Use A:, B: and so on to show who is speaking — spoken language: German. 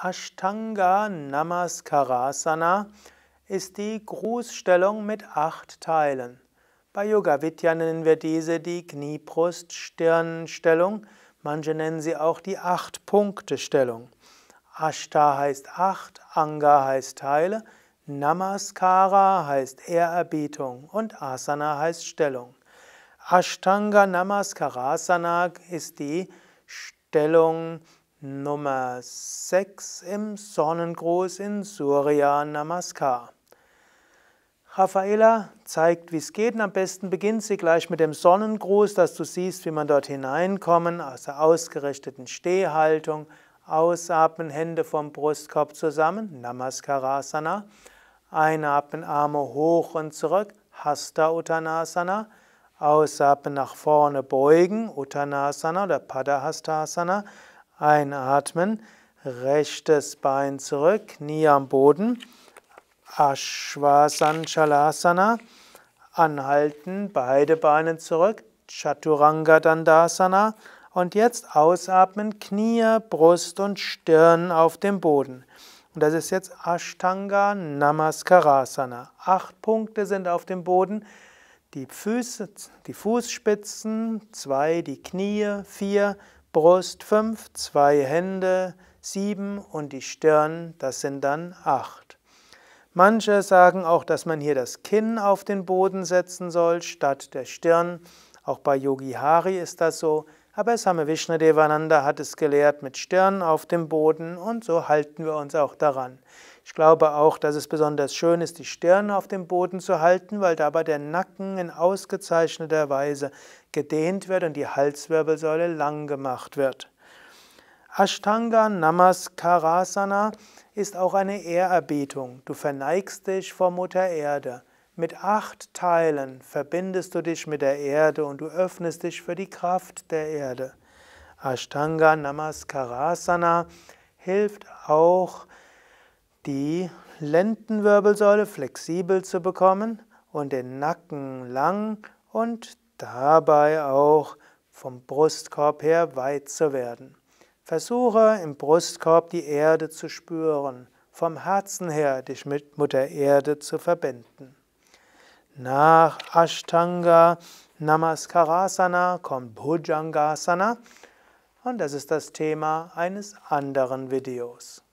A: Ashtanga Namaskarasana ist die Grußstellung mit acht Teilen. Bei Yoga Vidya nennen wir diese die Kniebrust-Stirnstellung. Manche nennen sie auch die Acht-Punkte-Stellung. Ashta heißt acht, Anga heißt Teile, Namaskara heißt Ehrerbietung und Asana heißt Stellung. Ashtanga Namaskarasana ist die Stellung, Nummer 6 im Sonnengruß in Surya Namaskar. Raffaela zeigt, wie es geht. Und am besten beginnt sie gleich mit dem Sonnengruß, dass du siehst, wie man dort hineinkommen, aus der ausgerichteten Stehhaltung. Ausatmen, Hände vom Brustkorb zusammen, Namaskarasana. Einatmen, Arme hoch und zurück, Hasta Uttanasana. Ausatmen, nach vorne beugen, Uttanasana oder Padahastasana. Einatmen, rechtes Bein zurück, Knie am Boden. Ashwasanchalasana. Anhalten, beide Beine zurück. Chaturanga Dandasana. Und jetzt ausatmen, Knie, Brust und Stirn auf dem Boden. Und das ist jetzt Ashtanga Namaskarasana. Acht Punkte sind auf dem Boden. Die Füße, die Fußspitzen, zwei, die Knie, vier, Brust 5, zwei Hände, sieben und die Stirn, das sind dann acht. Manche sagen auch, dass man hier das Kinn auf den Boden setzen soll, statt der Stirn. Auch bei Yogi Hari ist das so. Aber Same Vishnadevananda hat es gelehrt mit Stirn auf dem Boden und so halten wir uns auch daran. Ich glaube auch, dass es besonders schön ist, die Stirn auf dem Boden zu halten, weil dabei der Nacken in ausgezeichneter Weise gedehnt wird und die Halswirbelsäule lang gemacht wird. Ashtanga Namaskarasana ist auch eine Ehrerbietung. Du verneigst dich vor Mutter Erde. Mit acht Teilen verbindest du dich mit der Erde und du öffnest dich für die Kraft der Erde. Ashtanga Namaskarasana hilft auch, die Lendenwirbelsäule flexibel zu bekommen und den Nacken lang und dabei auch vom Brustkorb her weit zu werden. Versuche im Brustkorb die Erde zu spüren, vom Herzen her dich mit Mutter Erde zu verbinden. Nach Ashtanga Namaskarasana kommt Bhujangasana und das ist das Thema eines anderen Videos.